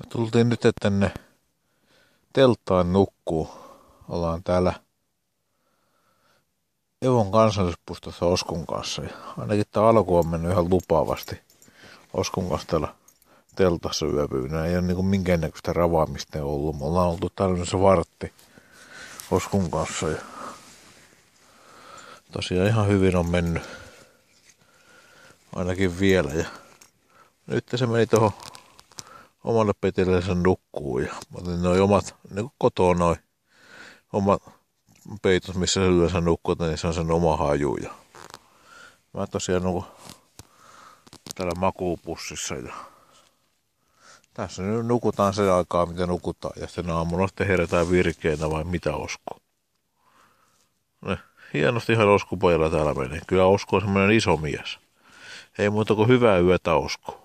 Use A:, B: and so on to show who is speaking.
A: Me tultiin nyt tänne telttaan nukkuu. Ollaan täällä Evon kansallispuistossa Oskun kanssa. Ja ainakin tämä alku on mennyt ihan lupaavasti. Oskun kanssa täällä teltassa yöpyynä. Ei ole niin minkäännäköistä ravaamista ollut. Me ollaan oltu täällä se vartti Oskun kanssa. Ja tosiaan ihan hyvin on mennyt. Ainakin vielä. Ja nyt se meni tuohon omalle petillensä nukkuu. Ja mä otin noin omat, niin kuin kotoa noin, omat peitot, missä se yleensä nukkuu, niin se on sen oma haju. Ja mä tosiaan nukun täällä makuupussissa ja tässä nyt nukutaan sen aikaa, mitä nukutaan. Ja sitten aamuna sitten herätään virkeänä vai mitä osko. Ne, hienosti ihan oskupojalla täällä meni. Kyllä Osko on semmoinen iso mies. Ei muuta kuin hyvää yötä Osko.